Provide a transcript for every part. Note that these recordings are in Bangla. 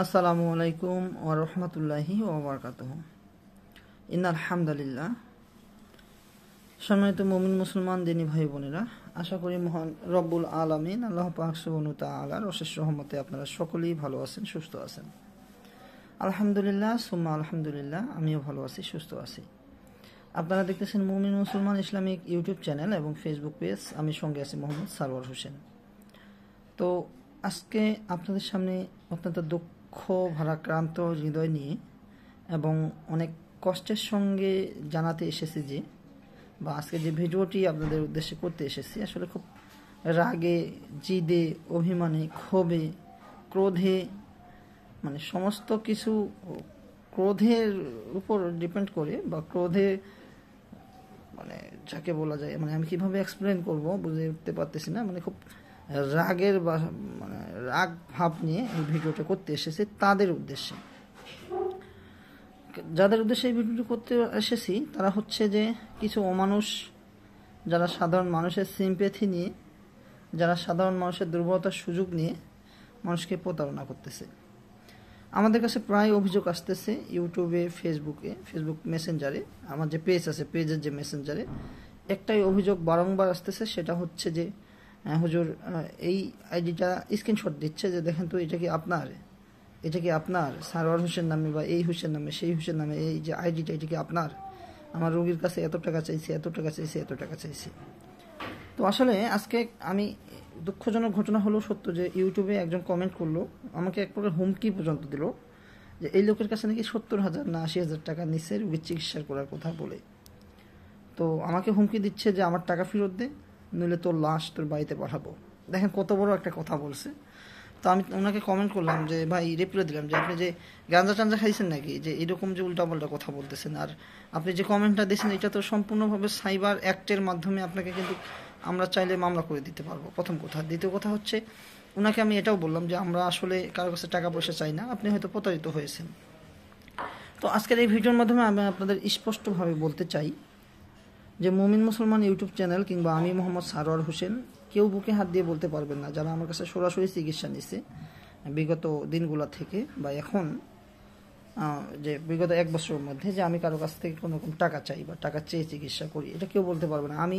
আসসালামু আলাইকুম ও ওয়া ওবরকাত ইন আলহামদুলিল্লাহ সম্মানিত মমিন মুসলমান দিনী ভাই বোনেরা আশা করি মহান রব্বুল আলামিন আল্লাহ পাকসবনুতা তাআলার অশেষ রহমতে আপনারা সকলেই ভালো আছেন সুস্থ আছেন আলহামদুলিল্লাহ সুম্মা আলহামদুলিল্লাহ আমিও ভালো আছি সুস্থ আছি আপনারা দেখতেছেন Mumin Musalman Islamic YouTube channel এবং ফেসবুক পেজ আমি সঙ্গে আছি মোহাম্মদ সারোয়ার হোসেন তো আজকে আপনাদের সামনে অত্যন্ত দুঃখ দুঃখ ভারাক্রান্ত হৃদয় নিয়ে এবং অনেক কষ্টের সঙ্গে জানাতে এসেছি যে বা আজকে যে ভিডিওটি আপনাদের উদ্দেশ্যে করতে এসেছি আসলে খুব রাগে জিদে অভিমানে ক্ষোভে ক্রোধে মানে সমস্ত কিছু ক্রোধের উপর ডিপেন্ড করে বা ক্রোধে মানে যাকে বলা যায় মানে আমি কিভাবে এক্সপ্লেন করব বুঝে উঠতে পারতেছি না মানে খুব রাগের বা মানে রাগ ভাব নিয়ে এই ভিডিওটা করতে এসেছে তাদের উদ্দেশ্যে যাদের উদ্দেশ্যে এই ভিডিওটি করতে এসেছি তারা হচ্ছে যে কিছু অমানুষ যারা সাধারণ মানুষের সিম্পেথি নিয়ে যারা সাধারণ মানুষের দুর্বলতার সুযোগ নিয়ে মানুষকে প্রতারণা করতেছে আমাদের কাছে প্রায় অভিযোগ আসতেছে ইউটিউবে ফেসবুকে ফেসবুক মেসেঞ্জারে আমার যে পেজ আছে পেজের যে মেসেঞ্জারে একটাই অভিযোগ বারংবার আসতেছে সেটা হচ্ছে যে হ্যাঁ, হুজুর এই আইডিটা স্ক্রিনশট দিচ্ছে যে দেখেন তো এটা কি আপনার এটা কি আপনার সারোয়ার হোসেন নামে বা এই হোসেন নামে সেই হোসেন নামে এই যে আইডিটা এটা কি আপনার আমার রোগীর কাছে এত টাকা চাইছে এত টাকা চাইছে এত টাকা চাইছে তো আসলে আজকে আমি দুঃখজনক ঘটনা হলো সত্য যে ইউটিউবে একজন কমেন্ট করলো আমাকে এক প্রকার হুমকি পর্যন্ত দিল যে এই লোকের কাছে নাকি সত্তর হাজার না আশি হাজার টাকা নিচে রোগীর চিকিৎসা করার কথা বলে তো আমাকে হুমকি দিচ্ছে যে আমার টাকা ফেরত দে নইলে তোর লাশ তোর বাড়িতে পাঠাবো দেখেন কত বড় একটা কথা বলছে তো আমি ওনাকে কমেন্ট করলাম যে ভাই রিপ্লাই দিলাম যে আপনি যে গাঁজা টাঞ্জা খাইছেন নাকি যে এরকম যে উল্টাপাল্টা কথা বলতেছেন আর আপনি যে কমেন্টটা দিয়েছেন এটা তো সম্পূর্ণভাবে সাইবার অ্যাক্টের মাধ্যমে আপনাকে কিন্তু আমরা চাইলে মামলা করে দিতে পারবো প্রথম কথা দ্বিতীয় কথা হচ্ছে ওনাকে আমি এটাও বললাম যে আমরা আসলে কারো কাছে টাকা পয়সা চাই না আপনি হয়তো প্রতারিত হয়েছেন তো আজকের এই ভিডিওর মাধ্যমে আমি আপনাদের স্পষ্টভাবে বলতে চাই যে মুমিন মুসলমান ইউটিউব চ্যানেল কিংবা আমি মোহাম্মদ সারোয়ার হোসেন কেউ বুকে হাত দিয়ে বলতে পারবেন না যারা আমার কাছে সরাসরি চিকিৎসা নিছে বিগত দিনগুলো থেকে বা এখন যে বিগত এক বছরের মধ্যে যে আমি কারো কাছ থেকে কোনো রকম টাকা চাই বা টাকা চেয়ে চিকিৎসা করি এটা কেউ বলতে পারবে না আমি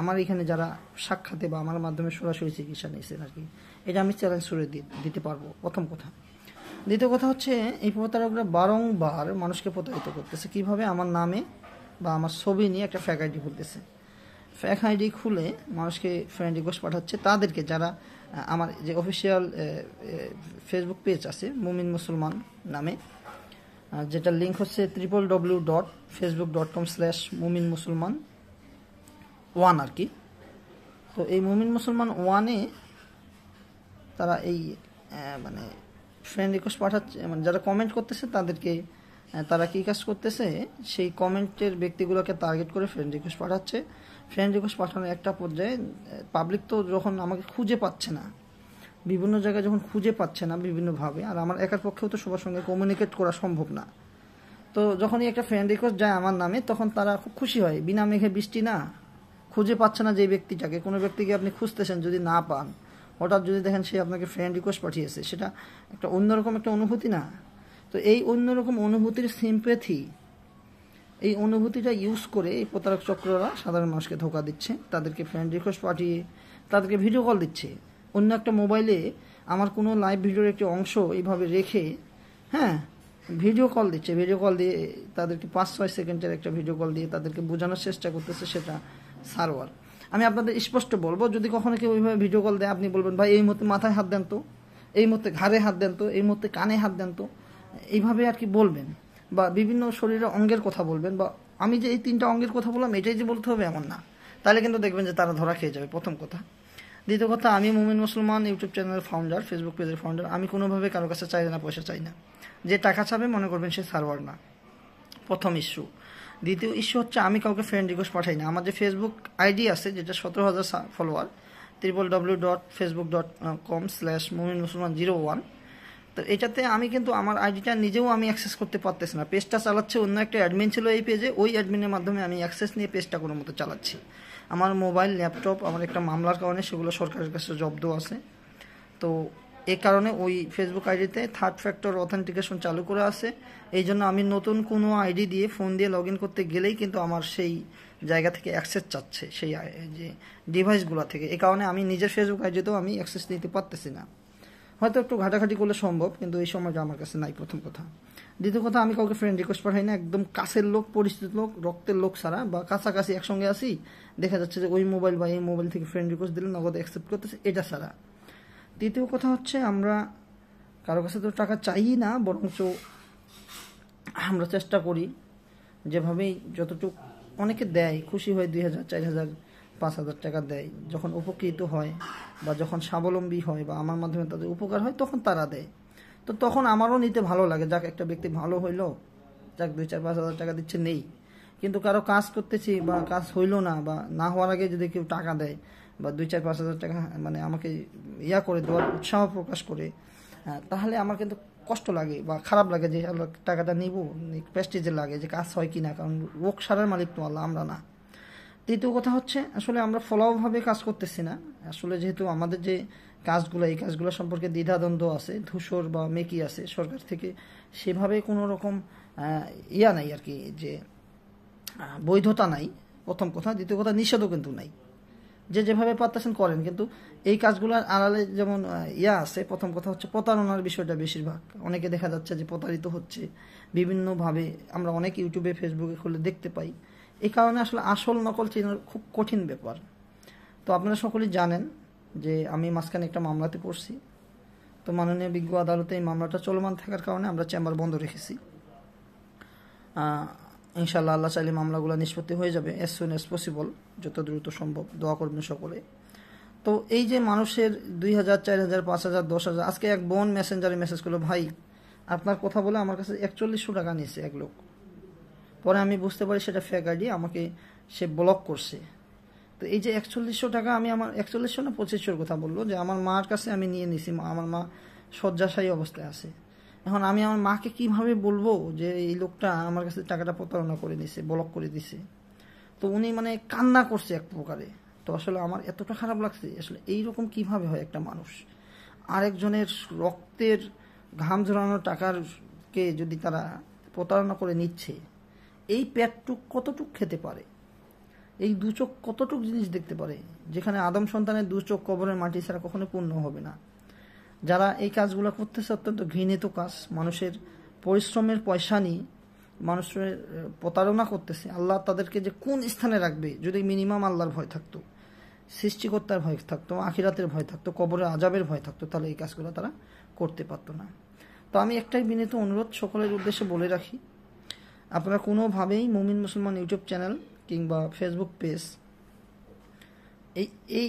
আমার এখানে যারা সাক্ষাতে বা আমার মাধ্যমে সরাসরি চিকিৎসা নিয়েছেন আর কি এটা আমি চ্যালেঞ্জ করে দিতে পারবো প্রথম কথা দ্বিতীয় কথা হচ্ছে এই প্রতারকরা বারংবার মানুষকে প্রতারিত করতেছে কিভাবে আমার নামে বা আমার ছবি নিয়ে একটা ফ্যাক আইডি খুলতেছে ফ্যাক আইডি খুলে মানুষকে ফ্রেন্ড রিকোয়েস্ট পাঠাচ্ছে তাদেরকে যারা আমার যে অফিসিয়াল ফেসবুক পেজ আছে মুমিন মুসলমান নামে যেটা লিঙ্ক হচ্ছে triple W dot Facebook dot com slash Mumin Musalman one আর কি তো এই মুমিন মুসলমান ওয়ানে তারা এই মানে ফ্রেন্ড রিকোয়েস্ট পাঠাচ্ছে মানে যারা কমেন্ট করতেছে তাদেরকে তারা কী কাজ করতেছে সেই কমেন্টের ব্যক্তিগুলোকে টার্গেট করে ফ্রেন্ড রিকোয়েস্ট পাঠাচ্ছে ফ্রেন্ড রিকোয়েস্ট পাঠানোর একটা পর্যায়ে পাবলিক তো যখন আমাকে খুঁজে পাচ্ছে না বিভিন্ন জায়গায় যখন খুঁজে পাচ্ছে না বিভিন্নভাবে আর আমার একার পক্ষেও তো সবার সঙ্গে কমিউনিকেট করা সম্ভব না তো যখনই একটা ফ্রেন্ড রিকোয়েস্ট যায় আমার নামে তখন তারা খুব খুশি হয় বিনা মেঘে বৃষ্টি না খুঁজে পাচ্ছে না যে ব্যক্তিটাকে কোনো ব্যক্তিকে আপনি খুঁজতেছেন যদি না পান হঠাৎ যদি দেখেন সে আপনাকে ফ্রেন্ড রিকোয়েস্ট পাঠিয়েছে সেটা একটা অন্যরকম একটা অনুভূতি না তো এই অন্যরকম অনুভূতির সিম্পেথি এই অনুভূতিটা ইউজ করে এই প্রতারক চক্ররা সাধারণ মানুষকে ধোকা দিচ্ছে তাদেরকে ফ্রেন্ড রিকোয়েস্ট পাঠিয়ে তাদেরকে ভিডিও কল দিচ্ছে অন্য একটা মোবাইলে আমার কোনো লাইভ ভিডিওর একটি অংশ এইভাবে রেখে হ্যাঁ ভিডিও কল দিচ্ছে ভিডিও কল দিয়ে তাদেরকে পাঁচ ছয় সেকেন্ডের একটা ভিডিও কল দিয়ে তাদেরকে বোঝানোর চেষ্টা করতেছে সেটা সার্ভার আমি আপনাদের স্পষ্ট বলবো যদি কখনো কেউ ওইভাবে ভিডিও কল দেয় আপনি বলবেন ভাই এই মুহূর্তে মাথায় হাত দেন তো এই মুহূর্তে ঘাড়ে হাত দেন তো এই মুহূর্তে কানে হাত দেন তো এইভাবে আর কি বলবেন বা বিভিন্ন শরীরে অঙ্গের কথা বলবেন বা আমি যে এই তিনটা অঙ্গের কথা বললাম এটাই যে বলতে হবে এমন না তাহলে কিন্তু দেখবেন যে তারা ধরা খেয়ে যাবে প্রথম কথা দ্বিতীয় কথা আমি মুমিন মুসলমান ইউটিউব চ্যানেলের ফাউন্ডার ফেসবুক পেজের ফাউন্ডার আমি কোনোভাবে কারো কাছে চাই না পয়সা চাই না যে টাকা চাবে মনে করবেন সে সার্ভার না প্রথম ইস্যু দ্বিতীয় ইস্যু হচ্ছে আমি কাউকে ফ্রেন্ড রিকোয়েস্ট পাঠাই না আমার যে ফেসবুক আইডি আছে যেটা সতেরো হাজার follower triple W dot Facebook dot com slash Mumin Musalman zero one তো এটাতে আমি কিন্তু আমার আইডিটা নিজেও আমি অ্যাক্সেস করতে পারতেছি না পেজটা চালাচ্ছে অন্য একটা অ্যাডমিন ছিল এই পেজে ওই অ্যাডমিনের মাধ্যমে আমি অ্যাক্সেস নিয়ে পেজটা কোনো মতো চালাচ্ছি আমার মোবাইল ল্যাপটপ আমার একটা মামলার কারণে সেগুলো সরকারের কাছে জব্দ আছে তো এ কারণে ওই ফেসবুক আইডিতে থার্ড ফ্যাক্টর অথেন্টিকেশন চালু করে আছে এই জন্য আমি নতুন কোনো আইডি দিয়ে ফোন দিয়ে লগ করতে গেলেই কিন্তু আমার সেই জায়গা থেকে অ্যাক্সেস চাচ্ছে সেই যে ডিভাইসগুলো থেকে এ কারণে আমি নিজের ফেসবুক আইডিতেও আমি অ্যাক্সেস নিতে পারতেছি না হয়তো একটু ঘাটাঘাটি করলে সম্ভব কিন্তু এই সময়টা আমার কাছে নাই প্রথম কথা দ্বিতীয় কথা আমি কাউকে ফ্রেন্ড রিকোয়েস্ট পাঠাই না একদম কাছের লোক পরিচিত লোক রক্তের লোক ছাড়া বা কাছাকাছি একসঙ্গে আসি দেখা যাচ্ছে যে ওই মোবাইল বা এই মোবাইল থেকে ফ্রেন্ড রিকোয়েস্ট দিলে নগদ অ্যাকসেপ্ট করতেছে এটা ছাড়া তৃতীয় কথা হচ্ছে আমরা কারো কাছে তো টাকা চাই না বরঞ্চ আমরা চেষ্টা করি যেভাবেই যতটুকু অনেকে দেয় খুশি হয় দুই হাজার চার হাজার পাঁচ হাজার টাকা দেয় যখন উপকৃত হয় বা যখন স্বাবলম্বী হয় বা আমার মাধ্যমে তাদের উপকার হয় তখন তারা দেয় তো তখন আমারও নিতে ভালো লাগে যাক একটা ব্যক্তি ভালো হইলো যাক দুই চার পাঁচ হাজার টাকা দিচ্ছে নেই কিন্তু কারো কাজ করতেছি বা কাজ হইলো না বা না হওয়ার আগে যদি কেউ টাকা দেয় বা দুই চার পাঁচ হাজার টাকা মানে আমাকে ইয়া করে দেওয়ার উৎসাহ প্রকাশ করে তাহলে আমার কিন্তু কষ্ট লাগে বা খারাপ লাগে যে টাকাটা নিব প্রেস্টিজে লাগে যে কাজ হয় কি না কারণ রোগ সারার মালিক তো আল্লাহ আমরা না দ্বিতীয় কথা হচ্ছে আসলে আমরা ফলাওভাবে কাজ করতেছি না আসলে যেহেতু আমাদের যে কাজগুলো এই কাজগুলো সম্পর্কে দ্বিধাদ্বন্দ্ব আছে ধূসর বা মেকি আছে সরকার থেকে সেভাবে কোনো রকম ইয়া নাই আর কি যে বৈধতা নাই প্রথম কথা দ্বিতীয় কথা নিষেধও কিন্তু নাই যে যেভাবে পারতেছেন করেন কিন্তু এই কাজগুলোর আড়ালে যেমন ইয়া আছে প্রথম কথা হচ্ছে প্রতারণার বিষয়টা বেশিরভাগ অনেকে দেখা যাচ্ছে যে প্রতারিত হচ্ছে বিভিন্নভাবে আমরা অনেক ইউটিউবে ফেসবুকে খুলে দেখতে পাই এই কারণে আসলে আসল নকল চেনার খুব কঠিন ব্যাপার তো আপনারা সকলেই জানেন যে আমি মাঝখানে একটা মামলাতে পড়ছি তো মাননীয় বিজ্ঞ আদালতে এই মামলাটা চলমান থাকার কারণে আমরা চেম্বার বন্ধ রেখেছি ইনশাল্লাহ আল্লাহ চাইলে মামলাগুলো নিষ্পত্তি হয়ে যাবে অ্যাজ সুন অ্যাজ পসিবল যত দ্রুত সম্ভব দোয়া করবেন সকলে তো এই যে মানুষের দুই হাজার চার হাজার পাঁচ হাজার দশ হাজার আজকে এক বোন মেসেঞ্জারে মেসেজ করলো ভাই আপনার কথা বলে আমার কাছে একচল্লিশশো টাকা নিয়েছে এক লোক পরে আমি বুঝতে পারি সেটা ফেক আইডি আমাকে সে ব্লক করছে তো এই যে একচল্লিশশো টাকা আমি আমার একচল্লিশশো না পঁচিশশোর কথা বললো যে আমার মার কাছে আমি নিয়ে নিছি আমার মা শয্যাশায়ী অবস্থায় আছে এখন আমি আমার মাকে কিভাবে বলবো যে এই লোকটা আমার কাছে টাকাটা প্রতারণা করে নিছে ব্লক করে দিছে তো উনি মানে কান্না করছে এক প্রকারে তো আসলে আমার এতটা খারাপ লাগছে আসলে এইরকম কিভাবে হয় একটা মানুষ আরেকজনের রক্তের ঘাম ঝরানো টাকার কে যদি তারা প্রতারণা করে নিচ্ছে এই পেটটুক কতটুক খেতে পারে এই দু চোখ কতটুক জিনিস দেখতে পারে যেখানে আদম সন্তানের দু চোখ কবরের মাটি ছাড়া কখনো পূর্ণ হবে না যারা এই কাজগুলো করতেছে অত্যন্ত ঘৃণিত কাজ মানুষের পরিশ্রমের পয়সা নিয়ে মানুষের প্রতারণা করতেছে আল্লাহ তাদেরকে যে কোন স্থানে রাখবে যদি মিনিমাম আল্লাহর ভয় থাকতো সৃষ্টিকর্তার ভয় থাকতো আখিরাতের ভয় থাকতো কবরের আজাবের ভয় থাকতো তাহলে এই কাজগুলো তারা করতে পারতো না তো আমি একটাই বিনীত অনুরোধ সকলের উদ্দেশ্যে বলে রাখি আপনারা কোনোভাবেই মুমিন মুসলমান ইউটিউব চ্যানেল কিংবা ফেসবুক পেজ এই এই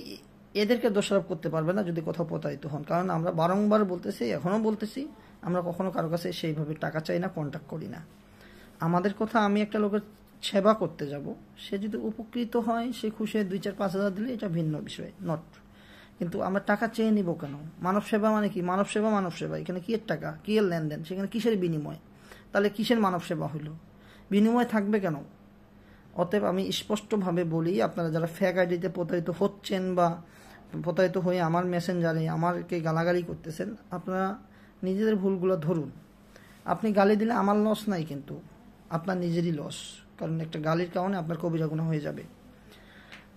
এদেরকে দোষারোপ করতে পারবে না যদি কোথাও প্রতারিত হন কারণ আমরা বারংবার বলতেছি এখনও বলতেছি আমরা কখনো কারো কাছে সেইভাবে টাকা চাই না কন্ট্যাক্ট করি না আমাদের কথা আমি একটা লোকের সেবা করতে যাব সে যদি উপকৃত হয় সে খুশি দুই চার পাঁচ হাজার দিলে এটা ভিন্ন বিষয় নট কিন্তু আমরা টাকা চেয়ে নিব কেন মানব সেবা মানে কি মানব সেবা মানব সেবা এখানে কি এর টাকা কি এর লেনদেন সেখানে কিসের বিনিময় তাহলে কিসের মানব সেবা হলো বিনিময় থাকবে কেন অতএব আমি স্পষ্টভাবে বলি আপনারা যারা ফ্যাক আইডিতে প্রতারিত হচ্ছেন বা প্রতারিত হয়ে আমার মেসেঞ্জারে আমারকে গালাগালি করতেছেন আপনারা নিজেদের ভুলগুলো ধরুন আপনি গালি দিলে আমার লস নাই কিন্তু আপনার নিজেরই লস কারণ একটা গালির কারণে আপনার কবিরা গুণা হয়ে যাবে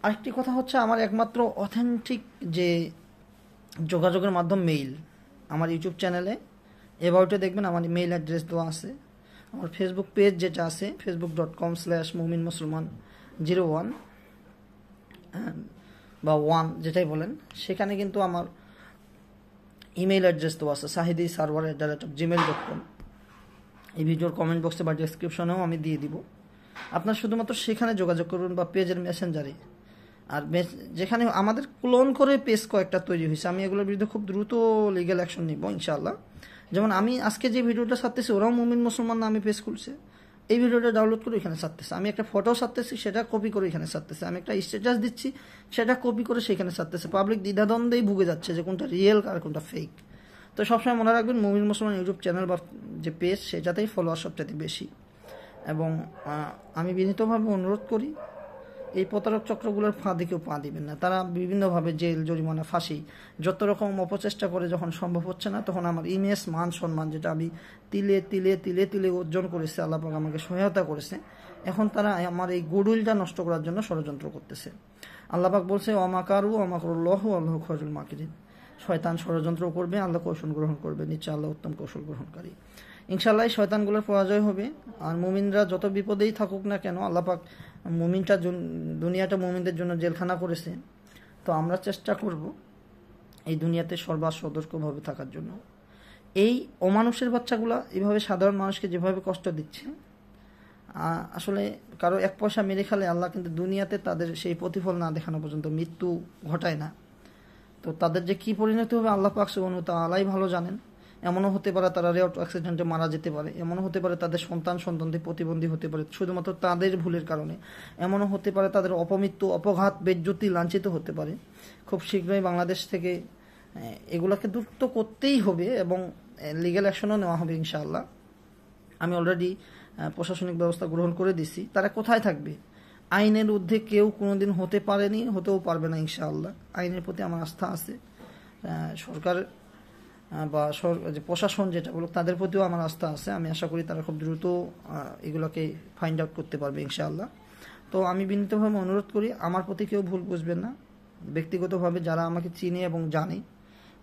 আরেকটি কথা হচ্ছে আমার একমাত্র অথেন্টিক যে যোগাযোগের মাধ্যম মেইল আমার ইউটিউব চ্যানেলে এবাউটে দেখবেন আমার মেইল অ্যাড্রেস দেওয়া আছে আমার ফেসবুক পেজ যেটা আছে Facebook dot com slash Mumin Musalman zero one বা ওয়ান যেটাই বলেন সেখানে কিন্তু আমার ইমেল অ্যাড্রেস তো আছে Sahidi server at the rate of Gmail dot com এই ভিডিওর কমেন্ট বক্সে বা ডিসক্রিপশনেও আমি দিয়ে দিব আপনার শুধুমাত্র সেখানে যোগাযোগ করুন বা পেজের মেসেঞ্জারে আর যেখানে আমাদের ক্লোন করে পেজ কয়েকটা তৈরি হয়েছে আমি এগুলোর বিরুদ্ধে খুব দ্রুত লিগেল অ্যাকশন নিব ইনশাআল্লাহ যেমন আমি আজকে যে ভিডিওটা সারতেছি ওরাও মুমিন মুসলমান আমি পেজ খুলছে এই ভিডিওটা ডাউনলোড করে এখানে সারতেছে আমি একটা ফটো সারতেছি সেটা কপি করে এখানে সারতেছে আমি একটা স্ট্যাটাস দিচ্ছি সেটা কপি করে সেখানে সারতেছে পাবলিক দ্বিধাদ্বন্দ্বেই ভুগে যাচ্ছে যে কোনটা রিয়েল আর কোনটা ফেক তো সবসময় মনে রাখবেন মুমিন মুসলমান ইউটিউব চ্যানেল বা যে পেজ সেটাতেই ফলোয়ার সবটাতে বেশি এবং আমি বিনীতভাবে অনুরোধ করি এই প্রতারক চক্রগুলোর ফাঁদে কেউ পা দিবেন না তারা বিভিন্নভাবে জেল জরিমানা ফাঁসি যত রকম অপচেষ্টা করে যখন সম্ভব হচ্ছে না তখন আমার ইমেজ মান সম্মান যেটা আমি তিলে তিলে তিলে তিলে অর্জন করেছে আল্লাপাক আমাকে সহায়তা করেছে এখন তারা আমার এই গুডুলটা নষ্ট করার জন্য ষড়যন্ত্র করতেছে আল্লাপাক বলছে অমাকারু লহ আল্লাহ খরুল মাকিরিন শয়তান ষড়যন্ত্র করবে আল্লাহ কৌশল গ্রহণ করবে নিশ্চয় আল্লাহ উত্তম কৌশল গ্রহণকারী ইনশাল্লাহ শয়তানগুলোর পরাজয় হবে আর মুমিনরা যত বিপদেই থাকুক না কেন আল্লাপাক মুমিনটা দুনিয়াটা মুমিনদের জন্য জেলখানা করেছে তো আমরা চেষ্টা করব এই দুনিয়াতে সর্বাস সতর্কভাবে থাকার জন্য এই অমানুষের বাচ্চাগুলো এভাবে সাধারণ মানুষকে যেভাবে কষ্ট দিচ্ছে আসলে কারো এক পয়সা মেরে খেলে আল্লাহ কিন্তু দুনিয়াতে তাদের সেই প্রতিফল না দেখানো পর্যন্ত মৃত্যু ঘটায় না তো তাদের যে কি পরিণতি হবে আল্লাহ পাক অনু তা আল্লাহ ভালো জানেন এমনও হতে পারে তারা রেট অ্যাক্সিডেন্টে মারা যেতে পারে এমনও হতে পারে তাদের সন্তান সন্তানদের প্রতিবন্ধী হতে পারে শুধুমাত্র তাদের ভুলের কারণে এমনও হতে পারে তাদের অপমৃত্যু অপঘাত বেজ্যোতি লাঞ্ছিত হতে পারে খুব শীঘ্রই বাংলাদেশ থেকে এগুলাকে দ্রুত করতেই হবে এবং লিগ্যাল অ্যাকশনও নেওয়া হবে ইনশাআল্লাহ আমি অলরেডি প্রশাসনিক ব্যবস্থা গ্রহণ করে দিছি তারা কোথায় থাকবে আইনের ঊর্ধ্বে কেউ কোনোদিন হতে পারেনি হতেও পারবে না ইনশাআল্লাহ আইনের প্রতি আমার আস্থা আছে সরকার বা যে প্রশাসন যেটা বলুক তাদের প্রতিও আমার আস্থা আছে আমি আশা করি তারা খুব দ্রুত এগুলোকে ফাইন্ড আউট করতে পারবে ইনশাআল্লাহ তো আমি বিনীতভাবে অনুরোধ করি আমার প্রতি কেউ ভুল বুঝবেন না ব্যক্তিগতভাবে যারা আমাকে চিনে এবং জানে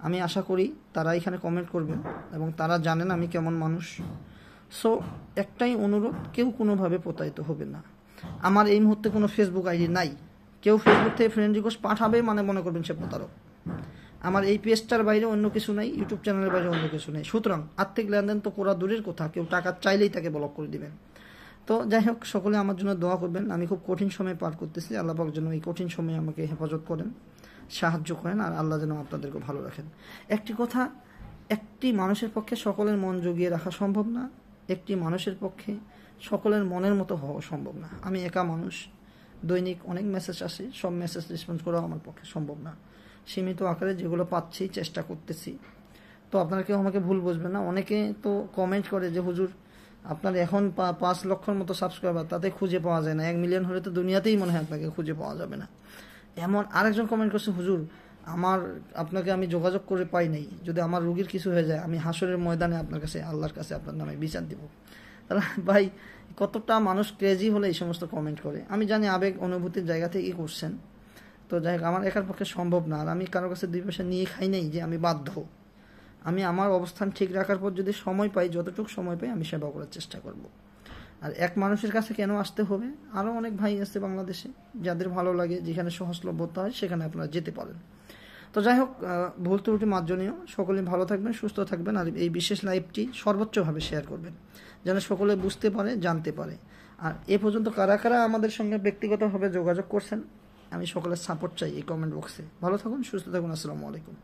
আমি আশা করি তারা এখানে কমেন্ট করবেন এবং তারা জানেন আমি কেমন মানুষ সো একটাই অনুরোধ কেউ কোনোভাবে প্রতারিত হবে না আমার এই মুহূর্তে কোনো ফেসবুক আইডি নাই কেউ ফেসবুক থেকে ফ্রেন্ড রিকোয়েস্ট পাঠাবে মানে মনে করবেন সে প্রতারক আমার এই পেজটার বাইরে অন্য কিছু নাই ইউটিউব চ্যানেলের বাইরে অন্য কিছু নেই সুতরাং আর্থিক লেনদেন তো করা দূরের কথা কেউ টাকা চাইলেই তাকে ব্লক করে দিবেন তো যাই হোক সকলে আমার জন্য দোয়া করবেন আমি খুব কঠিন সময় পার করতেছি আল্লাহর যেন এই কঠিন সময়ে আমাকে হেফাজত করেন সাহায্য করেন আর আল্লাহ যেন আপনাদেরকে ভালো রাখেন একটি কথা একটি মানুষের পক্ষে সকলের মন জুগিয়ে রাখা সম্ভব না একটি মানুষের পক্ষে সকলের মনের মতো হওয়া সম্ভব না আমি একা মানুষ দৈনিক অনেক মেসেজ আসে সব মেসেজ রেসপন্স করা আমার পক্ষে সম্ভব না সীমিত আকারে যেগুলো পাচ্ছি চেষ্টা করতেছি তো আপনারা কেউ আমাকে ভুল বুঝবেন না অনেকে তো কমেন্ট করে যে হুজুর আপনার এখন পাঁচ লক্ষর মতো সাবস্ক্রাইবার তাতে খুঁজে পাওয়া যায় না এক মিলিয়ন হলে তো দুনিয়াতেই মনে হয় আপনাকে খুঁজে পাওয়া যাবে না এমন আরেকজন কমেন্ট করছে হুজুর আমার আপনাকে আমি যোগাযোগ করে পাই নাই যদি আমার রুগীর কিছু হয়ে যায় আমি হাসরের ময়দানে আপনার কাছে আল্লাহর কাছে আপনার নামে বিচার দিব তাহলে ভাই কতটা মানুষ ক্রেজি হলে এই সমস্ত কমেন্ট করে আমি জানি আবেগ অনুভূতির জায়গা থেকে করছেন তো যাই হোক আমার একার পক্ষে সম্ভব না আর আমি কারোর কাছে দুই পয়সা নিয়ে খাই নাই যে আমি বাধ্য আমি আমার অবস্থান ঠিক রাখার পর যদি সময় পাই যতটুকু সময় পাই আমি সেবা করার চেষ্টা করব। আর এক মানুষের কাছে কেন আসতে হবে আরও অনেক ভাই আছে বাংলাদেশে যাদের ভালো লাগে যেখানে সহজলভ্যতা হয় সেখানে আপনারা যেতে পারেন তো যাই হোক ভুল ত্রুটি মার্জনীয় সকলে ভালো থাকবেন সুস্থ থাকবেন আর এই বিশেষ লাইভটি সর্বোচ্চভাবে শেয়ার করবেন যেন সকলে বুঝতে পারে জানতে পারে আর এ পর্যন্ত কারা কারা আমাদের সঙ্গে ব্যক্তিগতভাবে যোগাযোগ করছেন আমি সকলের সাপোর্ট চাই এই কমেন্ট বক্সে ভালো থাকুন সুস্থ থাকুন আসসালামু আলাইকুম